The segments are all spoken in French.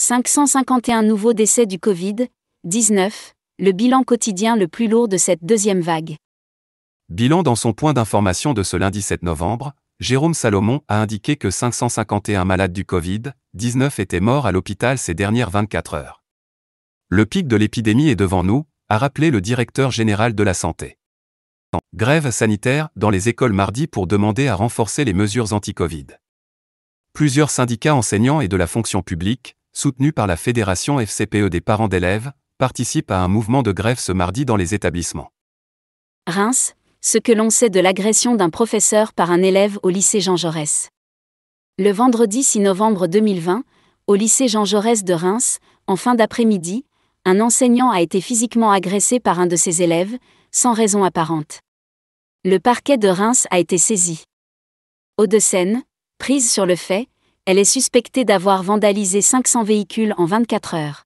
551 nouveaux décès du Covid-19, le bilan quotidien le plus lourd de cette deuxième vague. Bilan dans son point d'information de ce lundi 7 novembre, Jérôme Salomon a indiqué que 551 malades du Covid-19 étaient morts à l'hôpital ces dernières 24 heures. Le pic de l'épidémie est devant nous, a rappelé le directeur général de la santé. grève sanitaire dans les écoles mardi pour demander à renforcer les mesures anti-Covid. Plusieurs syndicats enseignants et de la fonction publique, soutenu par la Fédération FCPE des parents d'élèves, participe à un mouvement de grève ce mardi dans les établissements. Reims, ce que l'on sait de l'agression d'un professeur par un élève au lycée Jean Jaurès. Le vendredi 6 novembre 2020, au lycée Jean Jaurès de Reims, en fin d'après-midi, un enseignant a été physiquement agressé par un de ses élèves, sans raison apparente. Le parquet de Reims a été saisi. Eau de Seine, prise sur le fait, elle est suspectée d'avoir vandalisé 500 véhicules en 24 heures.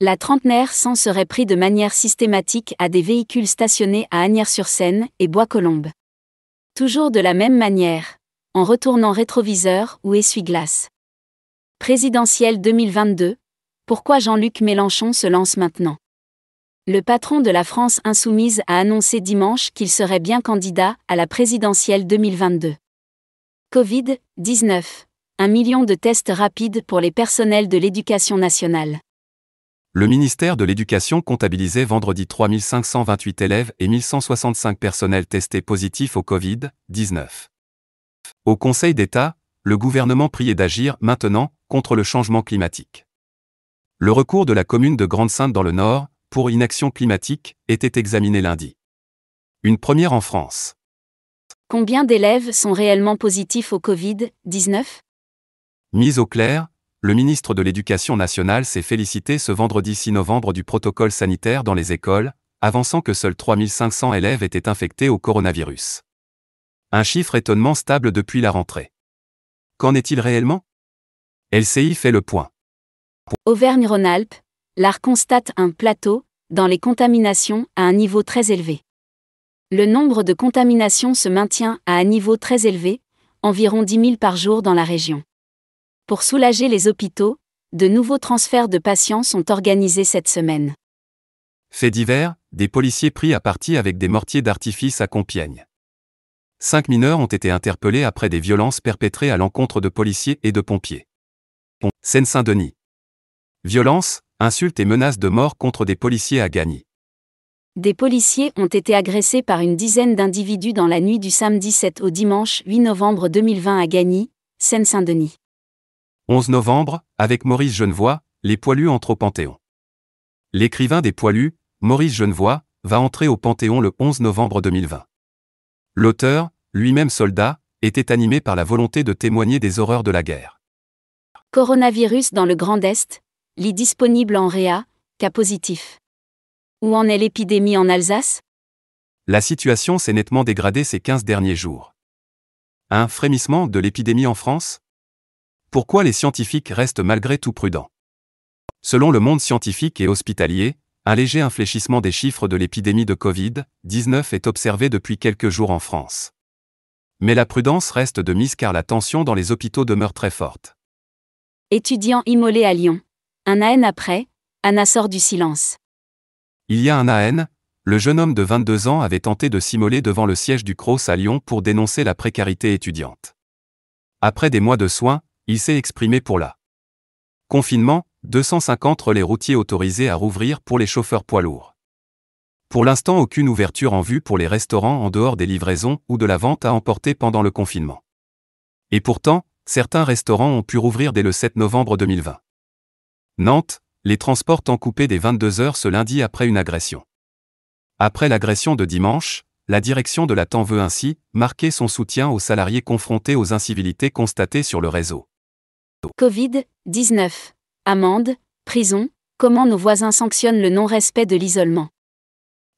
La trentenaire s'en serait pris de manière systématique à des véhicules stationnés à Agnières-sur-Seine et Bois-Colombes. Toujours de la même manière, en retournant rétroviseur ou essuie-glace. Présidentielle 2022, pourquoi Jean-Luc Mélenchon se lance maintenant Le patron de la France insoumise a annoncé dimanche qu'il serait bien candidat à la présidentielle 2022. Covid-19 un million de tests rapides pour les personnels de l'éducation nationale. Le ministère de l'Éducation comptabilisait vendredi 3528 élèves et 1165 personnels testés positifs au Covid-19. Au Conseil d'État, le gouvernement priait d'agir maintenant contre le changement climatique. Le recours de la commune de Grande-Sainte dans le Nord, pour inaction climatique, était examiné lundi. Une première en France. Combien d'élèves sont réellement positifs au Covid-19 Mise au clair, le ministre de l'Éducation nationale s'est félicité ce vendredi 6 novembre du protocole sanitaire dans les écoles, avançant que seuls 3500 élèves étaient infectés au coronavirus. Un chiffre étonnement stable depuis la rentrée. Qu'en est-il réellement LCI fait le point. Auvergne-Rhône-Alpes, l'art constate un plateau, dans les contaminations, à un niveau très élevé. Le nombre de contaminations se maintient à un niveau très élevé, environ 10 000 par jour dans la région. Pour soulager les hôpitaux, de nouveaux transferts de patients sont organisés cette semaine. Fait divers, des policiers pris à partie avec des mortiers d'artifice à Compiègne. Cinq mineurs ont été interpellés après des violences perpétrées à l'encontre de policiers et de pompiers. Seine-Saint-Denis. Violences, insultes et menaces de mort contre des policiers à Gagny. Des policiers ont été agressés par une dizaine d'individus dans la nuit du samedi 7 au dimanche 8 novembre 2020 à Gagny, Seine-Saint-Denis. 11 novembre, avec Maurice Genevois, Les Poilus entrent au Panthéon. L'écrivain des Poilus, Maurice Genevois, va entrer au Panthéon le 11 novembre 2020. L'auteur, lui-même soldat, était animé par la volonté de témoigner des horreurs de la guerre. Coronavirus dans le Grand Est, lit disponible en Réa, cas positif. Où en est l'épidémie en Alsace La situation s'est nettement dégradée ces 15 derniers jours. Un frémissement de l'épidémie en France pourquoi les scientifiques restent malgré tout prudents Selon le monde scientifique et hospitalier, un léger infléchissement des chiffres de l'épidémie de Covid-19 est observé depuis quelques jours en France. Mais la prudence reste de mise car la tension dans les hôpitaux demeure très forte. Étudiant immolé à Lyon. Un AN après, Anna sort du silence. Il y a un AN, le jeune homme de 22 ans avait tenté de s'immoler devant le siège du CROSS à Lyon pour dénoncer la précarité étudiante. Après des mois de soins, il s'est exprimé pour la confinement, 250 relais routiers autorisés à rouvrir pour les chauffeurs poids lourds. Pour l'instant, aucune ouverture en vue pour les restaurants en dehors des livraisons ou de la vente à emporter pendant le confinement. Et pourtant, certains restaurants ont pu rouvrir dès le 7 novembre 2020. Nantes, les transports ont coupé des 22 heures ce lundi après une agression. Après l'agression de dimanche, la direction de la TAN veut ainsi marquer son soutien aux salariés confrontés aux incivilités constatées sur le réseau. Covid-19. Amende, prison, comment nos voisins sanctionnent le non-respect de l'isolement.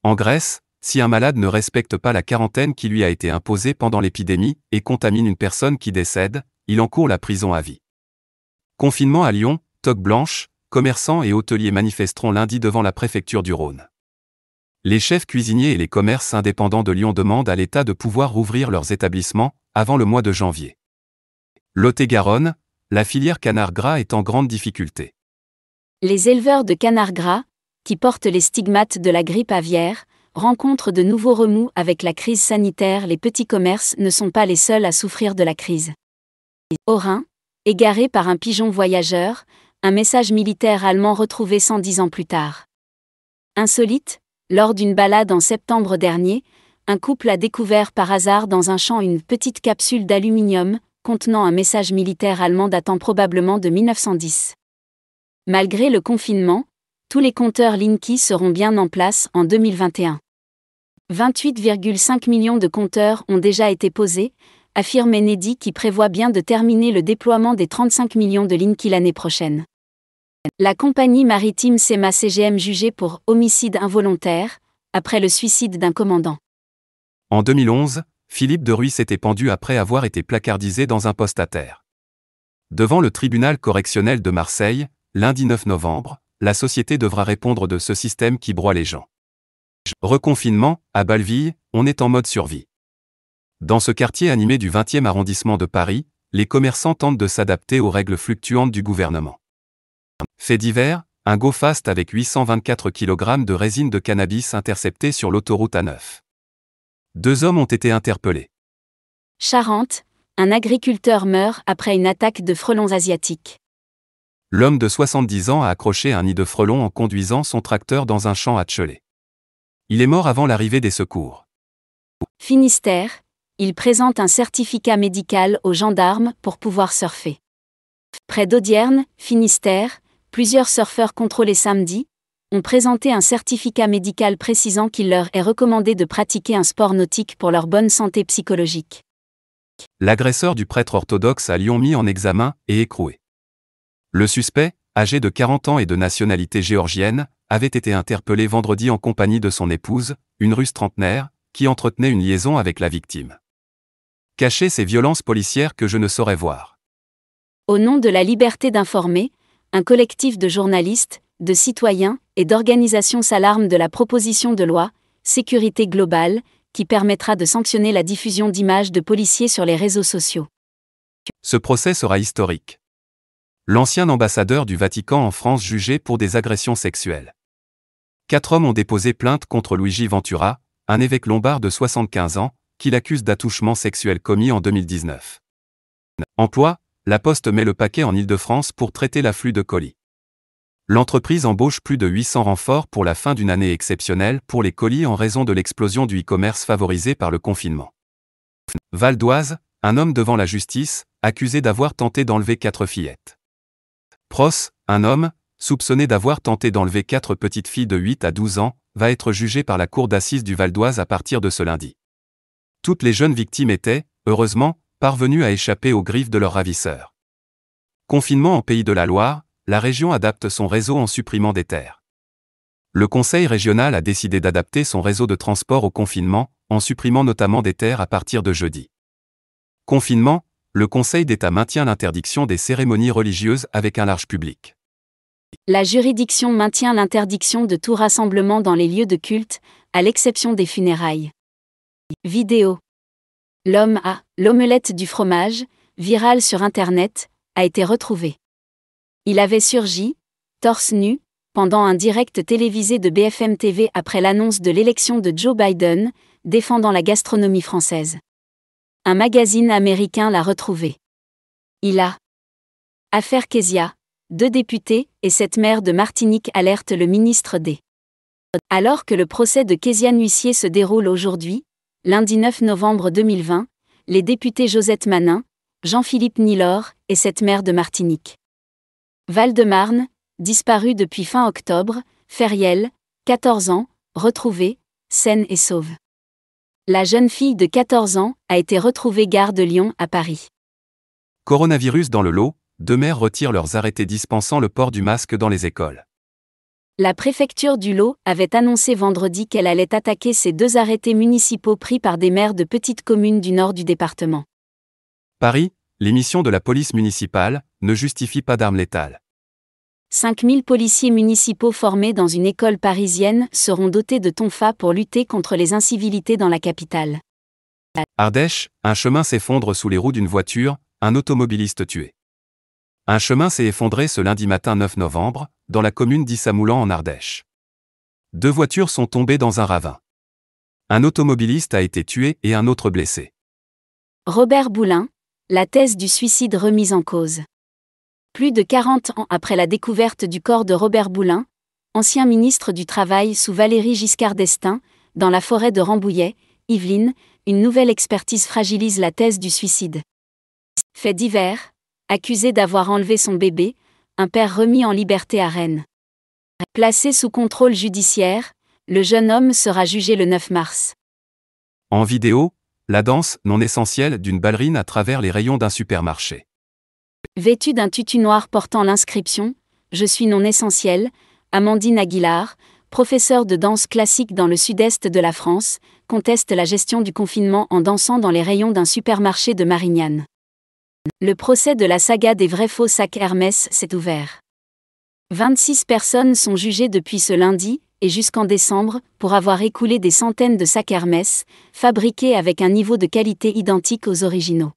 En Grèce, si un malade ne respecte pas la quarantaine qui lui a été imposée pendant l'épidémie et contamine une personne qui décède, il encourt la prison à vie. Confinement à Lyon, toque blanche, commerçants et hôteliers manifesteront lundi devant la préfecture du Rhône. Les chefs cuisiniers et les commerces indépendants de Lyon demandent à l'État de pouvoir rouvrir leurs établissements avant le mois de janvier. lot garonne la filière canard gras est en grande difficulté. Les éleveurs de canard gras, qui portent les stigmates de la grippe aviaire, rencontrent de nouveaux remous avec la crise sanitaire. Les petits commerces ne sont pas les seuls à souffrir de la crise. Au égaré par un pigeon voyageur, un message militaire allemand retrouvé 110 ans plus tard. Insolite, lors d'une balade en septembre dernier, un couple a découvert par hasard dans un champ une petite capsule d'aluminium, contenant un message militaire allemand datant probablement de 1910. Malgré le confinement, tous les compteurs Linky seront bien en place en 2021. 28,5 millions de compteurs ont déjà été posés, affirme Enedi qui prévoit bien de terminer le déploiement des 35 millions de Linky l'année prochaine. La compagnie maritime SEMA CGM jugée pour homicide involontaire, après le suicide d'un commandant. En 2011, Philippe de Ruy s'était pendu après avoir été placardisé dans un poste à terre. Devant le tribunal correctionnel de Marseille, lundi 9 novembre, la société devra répondre de ce système qui broie les gens. Reconfinement, à Balville, on est en mode survie. Dans ce quartier animé du 20e arrondissement de Paris, les commerçants tentent de s'adapter aux règles fluctuantes du gouvernement. Fait divers, un go-fast avec 824 kg de résine de cannabis intercepté sur l'autoroute A9. Deux hommes ont été interpellés. Charente, un agriculteur meurt après une attaque de frelons asiatiques. L'homme de 70 ans a accroché un nid de frelons en conduisant son tracteur dans un champ à Tchelé. Il est mort avant l'arrivée des secours. Finistère, il présente un certificat médical aux gendarmes pour pouvoir surfer. Près d'Audierne, Finistère, plusieurs surfeurs contrôlés samedi, ont présenté un certificat médical précisant qu'il leur est recommandé de pratiquer un sport nautique pour leur bonne santé psychologique. L'agresseur du prêtre orthodoxe à Lyon mis en examen et écroué. Le suspect, âgé de 40 ans et de nationalité géorgienne, avait été interpellé vendredi en compagnie de son épouse, une russe trentenaire, qui entretenait une liaison avec la victime. Cacher ces violences policières que je ne saurais voir. Au nom de la liberté d'informer, un collectif de journalistes, de citoyens et d'organisations s'alarment de la proposition de loi Sécurité globale qui permettra de sanctionner la diffusion d'images de policiers sur les réseaux sociaux. Ce procès sera historique. L'ancien ambassadeur du Vatican en France jugé pour des agressions sexuelles. Quatre hommes ont déposé plainte contre Luigi Ventura, un évêque lombard de 75 ans, qui l'accuse d'attouchements sexuels commis en 2019. Emploi, la Poste met le paquet en ile de france pour traiter l'afflux de colis l'entreprise embauche plus de 800 renforts pour la fin d'une année exceptionnelle pour les colis en raison de l'explosion du e-commerce favorisé par le confinement. Valdoise, un homme devant la justice, accusé d'avoir tenté d'enlever quatre fillettes. Pros, un homme, soupçonné d'avoir tenté d'enlever quatre petites filles de 8 à 12 ans, va être jugé par la cour d'assises du Val d'Oise à partir de ce lundi. Toutes les jeunes victimes étaient, heureusement, parvenues à échapper aux griffes de leurs ravisseurs. Confinement en Pays de la Loire, la région adapte son réseau en supprimant des terres. Le Conseil régional a décidé d'adapter son réseau de transport au confinement, en supprimant notamment des terres à partir de jeudi. Confinement, le Conseil d'État maintient l'interdiction des cérémonies religieuses avec un large public. La juridiction maintient l'interdiction de tout rassemblement dans les lieux de culte, à l'exception des funérailles. Vidéo. L'homme a l'omelette du fromage, virale sur Internet, a été retrouvé. Il avait surgi, torse nu, pendant un direct télévisé de BFM TV après l'annonce de l'élection de Joe Biden, défendant la gastronomie française. Un magazine américain l'a retrouvé. Il a Affaire Kezia, deux députés et cette mère de Martinique alerte le ministre des. Alors que le procès de Kezia Nuissier se déroule aujourd'hui, lundi 9 novembre 2020, les députés Josette Manin, Jean-Philippe Nilor et cette mère de Martinique Val-de-Marne, disparu depuis fin octobre, Feriel, 14 ans, retrouvée, saine et sauve. La jeune fille de 14 ans a été retrouvée gare de Lyon à Paris. Coronavirus dans le lot, deux maires retirent leurs arrêtés dispensant le port du masque dans les écoles. La préfecture du Lot avait annoncé vendredi qu'elle allait attaquer ces deux arrêtés municipaux pris par des maires de petites communes du nord du département. Paris, l'émission de la police municipale ne justifie pas d'armes létales. 5000 policiers municipaux formés dans une école parisienne seront dotés de tonfa pour lutter contre les incivilités dans la capitale. Ardèche, un chemin s'effondre sous les roues d'une voiture, un automobiliste tué. Un chemin s'est effondré ce lundi matin 9 novembre, dans la commune d'Issamoulan en Ardèche. Deux voitures sont tombées dans un ravin. Un automobiliste a été tué et un autre blessé. Robert Boulin, la thèse du suicide remise en cause. Plus de 40 ans après la découverte du corps de Robert Boulin, ancien ministre du Travail sous Valérie Giscard d'Estaing, dans la forêt de Rambouillet, Yvelines, une nouvelle expertise fragilise la thèse du suicide. Fait divers, accusé d'avoir enlevé son bébé, un père remis en liberté à Rennes. Placé sous contrôle judiciaire, le jeune homme sera jugé le 9 mars. En vidéo, la danse non essentielle d'une ballerine à travers les rayons d'un supermarché. Vêtue d'un tutu noir portant l'inscription Je suis non essentielle, Amandine Aguilar, professeure de danse classique dans le sud-est de la France, conteste la gestion du confinement en dansant dans les rayons d'un supermarché de Marignane. Le procès de la saga des vrais faux sacs Hermès s'est ouvert. 26 personnes sont jugées depuis ce lundi, et jusqu'en décembre, pour avoir écoulé des centaines de sacs Hermès, fabriqués avec un niveau de qualité identique aux originaux.